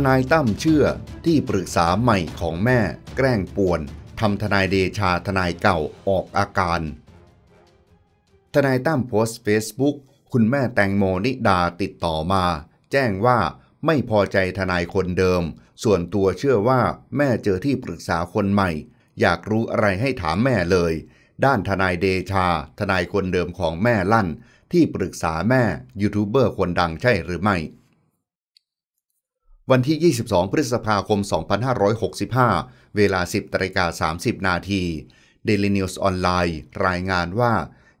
ทนายตั้มเชื่อที่ปรึกษาใหม่ของแม่ แกล้งป่วนทำทนายเดชาทนายเก่าออกอาการ ทนายตั้มโพสต์เฟซบุ๊กคุณแม่แตงโมนิดาติดต่อมา แจ้งว่าไม่พอใจทนายคนเดิม ส่วนตัวเชื่อว่าแม่เจอที่ปรึกษาคนใหม่ อยากรู้อะไรให้ถามแม่เลย ด้านทนายเดชาทนายคนเดิมของแม่ลั่น ที่ปรึกษาแม่ยูทูบเบอร์คนดังใช่หรือไม่วันที่ 22 พฤษภาคม 2565 เวลา 10ตรกา30 นาที Daily News ออนไลน์รายงานว่า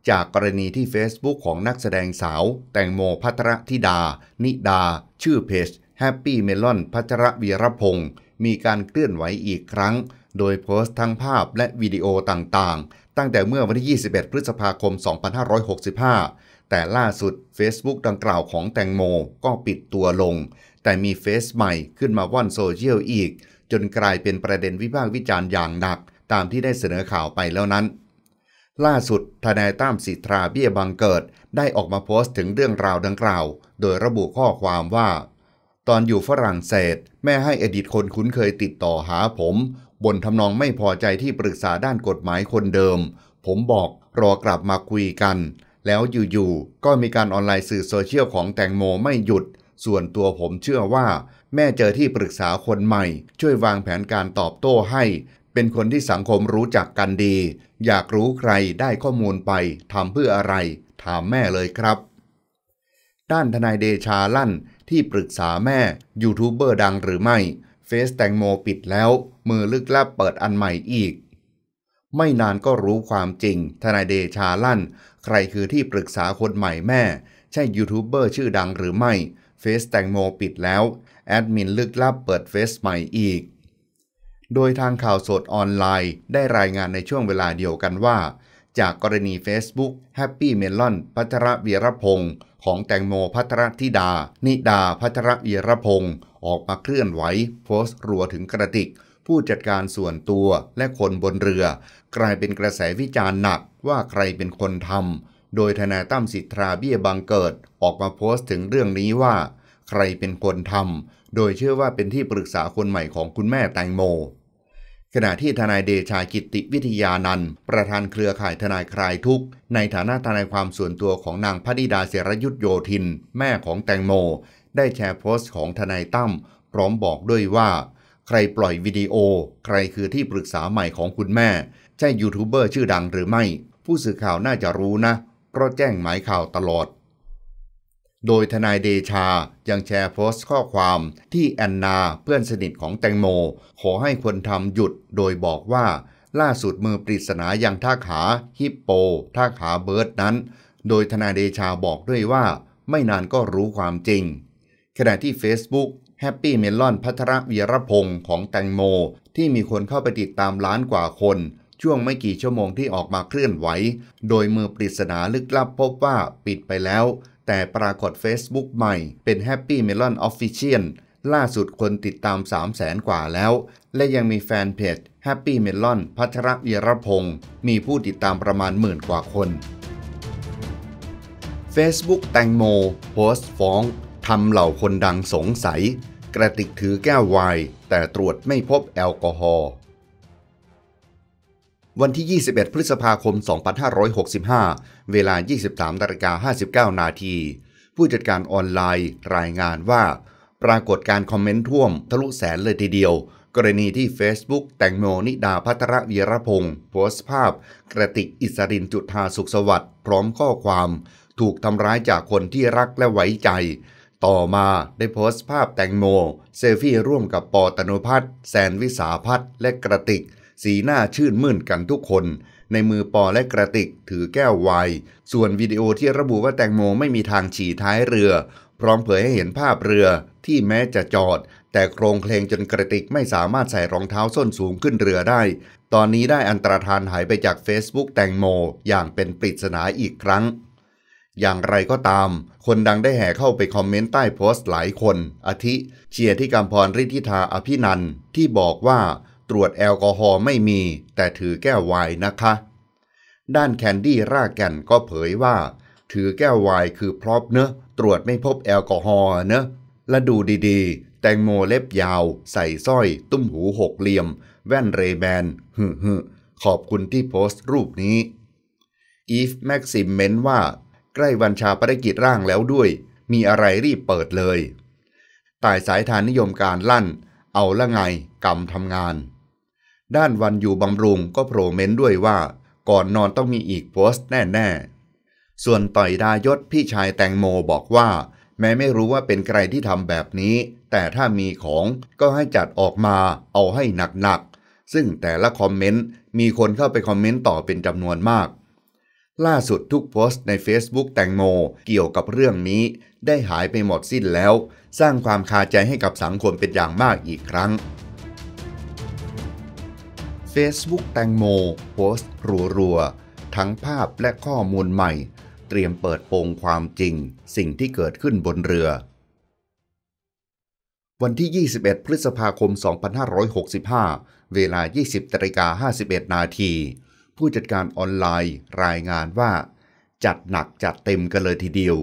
จากกรณีที่ Facebook ของนักแสดงสาว แตงโมพัทรธิดา นิดา ชื่อเพจ Happy Melon พัทรวีรพงศ์มีการเคลื่อนไหวอีกครั้ง โดยโพสต์ทั้งภาพและวิดีโอต่างๆ ตั้งแต่เมื่อวันที่ 21 พฤษภาคม 2565 แต่ล่าสุด Facebook ดังกล่าวของแตงโมก็ปิดตัวลงแต่มีเฟซใหม่ขึ้นมาว่อนโซเชียลอีก จนกลายเป็นประเด็นวิพากษ์วิจารณ์อย่างหนัก ตามที่ได้เสนอข่าวไปแล้วนั้น ล่าสุดทนายตั้มสิทธาเบี้ยบังเกิด ได้ออกมาโพสต์ถึงเรื่องราวดังกล่าว โดยระบุข้อความว่า ตอนอยู่ฝรั่งเศส แม่ให้อดีตคนคุ้นเคยติดต่อหาผม บนทำนองไม่พอใจที่ปรึกษาด้านกฎหมายคนเดิม ผมบอกรอกลับมาคุยกัน แล้วอยู่ๆก็มีการออนไลน์สื่อโซเชียลของแตงโม ไม่หยุดส่วนตัวผมเชื่อว่า แม่เจอที่ปรึกษาคนใหม่ ช่วยวางแผนการตอบโต้ให้ เป็นคนที่สังคมรู้จักกันดี อยากรู้ใครได้ข้อมูลไปทำเพื่ออะไร ถามแม่เลยครับ ด้านทนายเดชาลั่นที่ปรึกษาแม่ยูทูบเบอร์ดังหรือไม่เฟซแตงโมปิดแล้ว มือลึกลับเปิดอันใหม่อีก ไม่นานก็รู้ความจริง ทนายเดชาลั่น ใครคือที่ปรึกษาคนใหม่แม่ ใช่ยูทูบเบอร์ชื่อดังหรือไม่เฟซแตงโมปิดแล้ว แอดมินลึกลับเปิดเฟซใหม่อีก โดยทางข่าวสดออนไลน์ได้รายงานในช่วงเวลาเดียวกันว่า จากกรณี Facebook Happy Melon พัทรวีรพงศ์ของแตงโมพัทรธิดา นิดาพัทรวีรพงศ์ออกมาเคลื่อนไหวโพสต์รัวถึงกระติก ผู้จัดการส่วนตัวและคนบนเรือ กลายเป็นกระแสวิจารณ์หนักว่าใครเป็นคนทำโดยทนายตั้มสิทธาเบี้ยบังเกิด ออกมาโพสต์ถึงเรื่องนี้ว่าใครเป็นคนทำ โดยเชื่อว่าเป็นที่ปรึกษาคนใหม่ของคุณแม่แตงโม ขณะที่ทนายเดชากิติวิทยานันต์ประธานเครือข่ายทนายคลายทุกข์ในฐานะทนายความส่วนตัวของนางพดิดาเสรยุทธโยธินแม่ของแตงโม ได้แชร์โพสต์ของทนายตั้มพร้อมบอกด้วยว่า ใครปล่อยวิดีโอ ใครคือที่ปรึกษาใหม่ของคุณแม่ ใช่ยูทูบเบอร์ชื่อดังหรือไม่ ผู้สื่อข่าวน่าจะรู้นะเพราะแจ้งหมายข่าวตลอดโดยทนายเดชายังแชร์โพสต์ข้อความที่แอนนาเพื่อนสนิทของแตงโม ขอให้คนทำหยุดโดยบอกว่า ล่าสุดมือปริศนาอย่างท่าขาฮิปโปท่าขาเบิร์ดนั้น โดยทนายเดชาบอกด้วยว่า ไม่นานก็รู้ความจริง ขณะที่ Facebook แฮปปี้เมลอนพัทรวีรพงศ์ของแตงโม ที่มีคนเข้าไปติดตามล้านกว่าคน ช่วงไม่กี่ชั่วโมงที่ออกมาเคลื่อนไหวโดยมือปริศนาลึกลับพบว่าปิดไปแล้วแต่ปรากฏ Facebook ใหม่เป็น Happy Melon Official ล่าสุดคนติดตาม3 0 0แสนกว่าแล้ว และยังมีแฟนเพจ Happy Melon พัชรเยรพงศ์มีผู้ติดตามประมาณหมื่นกว่าคน Facebook แตงโม โพสต์ฟ้อง ทำเหล่าคนดังสงสัย กระติกถือแก้วไวน์แต่ตรวจไม่พบแอลกอฮอล์วันที่ 21 พฤษภาคม 2565 เวลา 23นาฬิกา59นาที ผู้จัดการออนไลน์ รายงานว่า ปรากฏการคอมเมนต์ท่วม ทะลุแสนเลยทีเดียว กรณีที่ Facebook แตงโมนิดาพัทรวีรพงศ์โพสต์ภาพ กระติกอิสรินจุธาสุขสวัสดิ์พร้อมข้อความ ถูกทำร้ายจากคนที่รักและไว้ใจ ต่อมาได้โพสต์ภาพแตงโมเซลฟี่ ร่วมกับปอตนุพัฒน์แซนวิสาพัฒน์และกระติกสีหน้าชื่นมื่นกันทุกคน ในมือปอและกระติกถือแก้วไวน์ส่วนวิดีโอที่ระบุว่าแตงโมไม่มีทางฉี่ท้ายเรือ พร้อมเผยให้เห็นภาพเรือที่แม้จะจอด แต่โครงเพลงจนกระติกไม่สามารถใส่รองเท้าส้นสูงขึ้นเรือได้ ตอนนี้ได้อันตรธานหายไปจาก Facebook แตงโมอย่างเป็นปริศนาอีกครั้ง อย่างไรก็ตาม คนดังได้แห่เข้าไปคอมเมนต์ใต้โพสต์หลายคนอาทิ เชียร์ที่กำพรริธิธาอภินันที่บอกว่าตรวจแอลกอฮอล์ไม่มี แต่ถือแก้วไวน์นะคะ ด้านแคนดี้รากแก่นก็เผยว่า ถือแก้วไวน์คือพร็อพเนอะ ตรวจไม่พบแอลกอฮอล์เนอะ และดูดีๆ แตงโมเล็บยาว ใส่สร้อย ตุ้มหูหกเหลี่ยม แว่นเรแบนฮึฮึขอบคุณที่โพสต์รูปนี้อีฟแม็กซิมเมนว่า ใกล้วันชาปนกิจร่างแล้วด้วย มีอะไรรีบเปิดเลยตายสายทานนิยมการลั่น เอาละไงกรรมทำงานด้านวันอยู่บำรุงก็โปรเม้นด้วยว่า ก่อนนอนต้องมีอีกโพสต์แน่ๆ ส่วนต่อยดายศพี่ชายแตงโมบอกว่า แม้ไม่รู้ว่าเป็นใครที่ทำแบบนี้ แต่ถ้ามีของก็ให้จัดออกมาเอาให้หนักๆ ซึ่งแต่ละคอมเมนต์มีคนเข้าไปคอมเมนต์ต่อเป็นจำนวนมาก ล่าสุดทุกโพสต์ใน Facebook แตงโมเกี่ยวกับเรื่องนี้ ได้หายไปหมดสิ้นแล้ว สร้างความคาใจให้กับสังคมเป็นอย่างมากอีกครั้ง Facebook แตงโมโพสต์รัวๆทั้งภาพและข้อมูลใหม่ เตรียมเปิดโปงความจริง สิ่งที่เกิดขึ้นบนเรือ วันที่ 21 พฤษภาคม 2565 เวลา 20ตริกา51 นาทีผู้จัดการออนไลน์รายงานว่า จัดหนักจัดเต็มกันเลยทีเดียว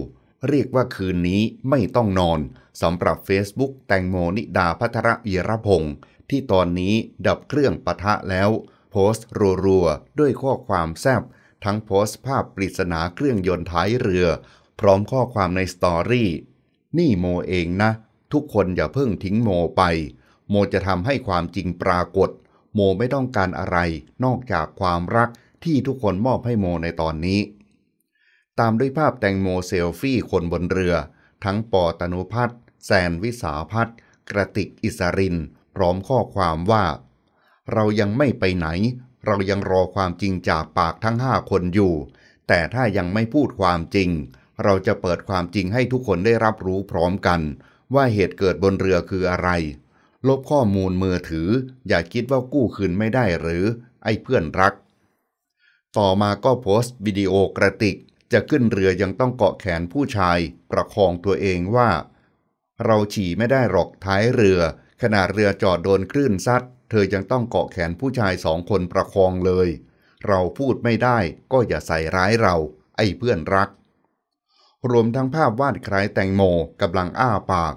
เรียกว่าคืนนี้ไม่ต้องนอน สำหรับ Facebook แตงโมนิดาพัทรวีรพงศ์ที่ตอนนี้ดับเครื่องปะทะแล้ว โพสต์รัวๆด้วยข้อความแซบทั้งโพสต์ภาพปริศนาเครื่องยนต์ท้ายเรือ พร้อมข้อความในสตอรี่นี่โมเองนะ ทุกคนอย่าเพิ่งทิ้งโมไป โมจะทำให้ความจริงปรากฏ โมไม่ต้องการอะไร นอกจากความรักที่ทุกคนมอบให้โมในตอนนี้ ตามด้วยภาพแตงโมเซลฟี่คนบนเรือ ทั้งปอตนุพัฒน์แซนวิสาพัฒน์กระติกอิสรินพร้อมข้อความว่า เรายังไม่ไปไหน เรายังรอความจริงจากปากทั้งห้าคนอยู่ แต่ถ้ายังไม่พูดความจริง เราจะเปิดความจริงให้ทุกคนได้รับรู้พร้อมกัน ว่าเหตุเกิดบนเรือคืออะไร ลบข้อมูลมือถือ อย่าคิดว่ากู้คืนไม่ได้หรือ ไอ้เพื่อนรัก ต่อมาก็โพสต์วิดีโอกระติกจะขึ้นเรือยังต้องเกาะแขนผู้ชาย ประคองตัวเองว่า เราฉี่ไม่ได้หรอกท้ายเรือขณะเรือจอดโดนคลื่นซัด เธอยังต้องเกาะแขนผู้ชายสองคนประคองเลย เราพูดไม่ได้ก็อย่าใส่ร้ายเรา ไอ้เพื่อนรัก รวมทั้งภาพวาดคล้ายแตงโมกำลังอ้าปาก